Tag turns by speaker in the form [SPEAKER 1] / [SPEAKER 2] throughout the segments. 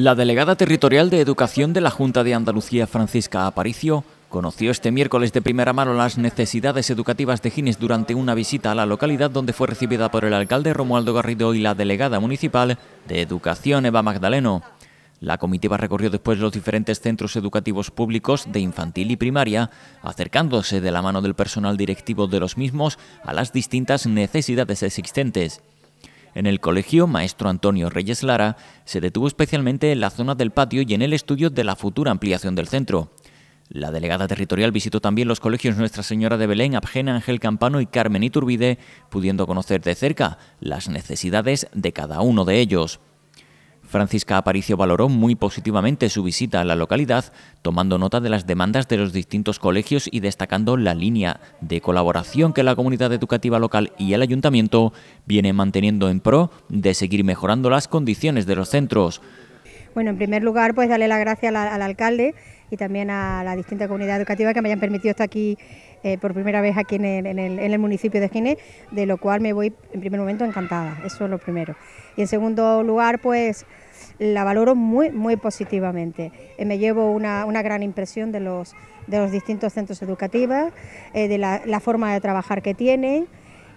[SPEAKER 1] La delegada territorial de Educación de la Junta de Andalucía, Francisca Aparicio, conoció este miércoles de primera mano las necesidades educativas de Gines durante una visita a la localidad donde fue recibida por el alcalde Romualdo Garrido y la delegada municipal de Educación, Eva Magdaleno. La comitiva recorrió después los diferentes centros educativos públicos de infantil y primaria, acercándose de la mano del personal directivo de los mismos a las distintas necesidades existentes. En el colegio, maestro Antonio Reyes Lara se detuvo especialmente en la zona del patio y en el estudio de la futura ampliación del centro. La delegada territorial visitó también los colegios Nuestra Señora de Belén, Abgena Ángel Campano y Carmen Iturbide, pudiendo conocer de cerca las necesidades de cada uno de ellos. Francisca Aparicio valoró muy positivamente su visita a la localidad, tomando nota de las demandas de los distintos colegios y destacando la línea de colaboración que la comunidad educativa local y el ayuntamiento viene manteniendo en pro de seguir mejorando las condiciones de los centros.
[SPEAKER 2] Bueno, en primer lugar, pues darle la gracia al alcalde y también a la distinta comunidad educativa que me hayan permitido estar aquí eh, por primera vez aquí en el, municipio de Gine, de lo cual me voy en primer momento encantada, eso es lo primero. Y en segundo lugar, pues la valoro muy, muy positivamente. Eh, me llevo una, gran impresión de los, de los distintos centros educativos, eh, de la forma de trabajar que tienen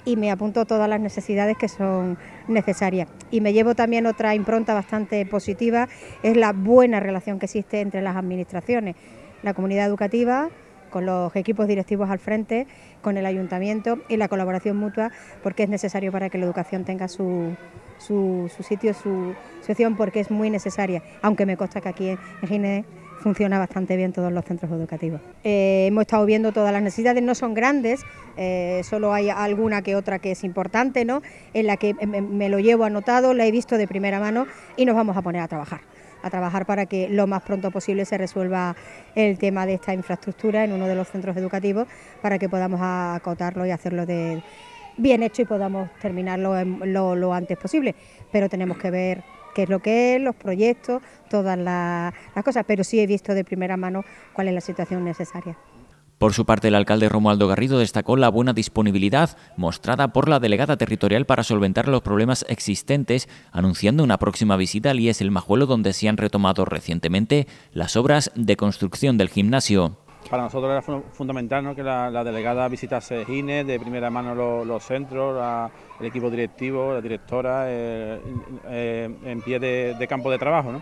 [SPEAKER 2] y me apunto todas las necesidades que son necesarias. Y me llevo también otra impronta bastante positiva, es la buena relación que existe entre las administraciones, la comunidad educativa, con los equipos directivos al frente, con el ayuntamiento y la colaboración mutua, porque es necesario para que la educación tenga su, sitio, su, situación, porque es muy necesaria, aunque me consta que aquí en, Ginebra funciona bastante bien todos los centros educativos. Eh, hemos estado viendo todas las necesidades, no son grandes, eh, solo hay alguna que otra que es importante, ¿no? en la que me, lo llevo anotado, la he visto de primera mano y nos vamos a poner a trabajar a trabajar para que lo más pronto posible se resuelva el tema de esta infraestructura en uno de los centros educativos para que podamos acotarlo y hacerlo de bien hecho y podamos terminarlo lo antes posible. Pero tenemos que ver qué es lo que es, los proyectos, todas las, las cosas, pero sí he visto de primera mano cuál es la situación necesaria.
[SPEAKER 1] Por su parte, el alcalde Romualdo Garrido destacó la buena disponibilidad mostrada por la delegada territorial para solventar los problemas existentes, anunciando una próxima visita al IES El Majuelo, donde se han retomado recientemente las obras de construcción del gimnasio.
[SPEAKER 3] Para nosotros era fundamental que la, delegada visitase Gine, de primera mano los, centros, el equipo directivo, la directora, eh, eh, en pie de, campo de trabajo. ¿no?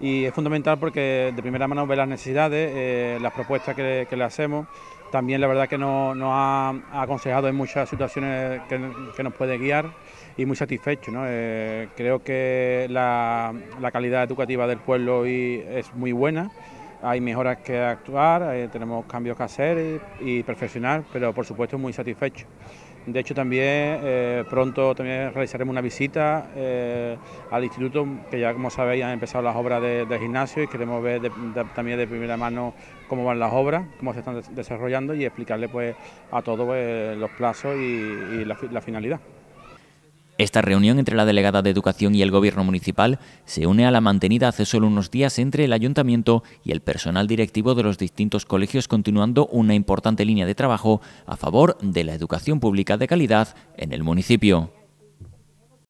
[SPEAKER 3] Y es fundamental porque de primera mano ve las necesidades, eh, las propuestas que, le hacemos. También la verdad que nos ha, aconsejado en muchas situaciones que, nos puede guiar y muy satisfecho. ¿no? creo que la, calidad educativa del pueblo y es muy buena hay mejoras que actuar, eh, tenemos cambios que hacer y, perfeccionar, pero por supuesto muy satisfecho. De hecho también eh, pronto también realizaremos una visita eh, al instituto, que ya como sabéis han empezado las obras del de gimnasio y queremos ver también de primera mano cómo van las obras, cómo se están desarrollando y explicarle pues a todos pues, los plazos y, la finalidad.
[SPEAKER 1] Esta reunión entre la delegada de Educación y el Gobierno Municipal se une a la mantenida hace solo unos días entre el Ayuntamiento y el personal directivo de los distintos colegios, continuando una importante línea de trabajo a favor de la educación pública de calidad en el municipio.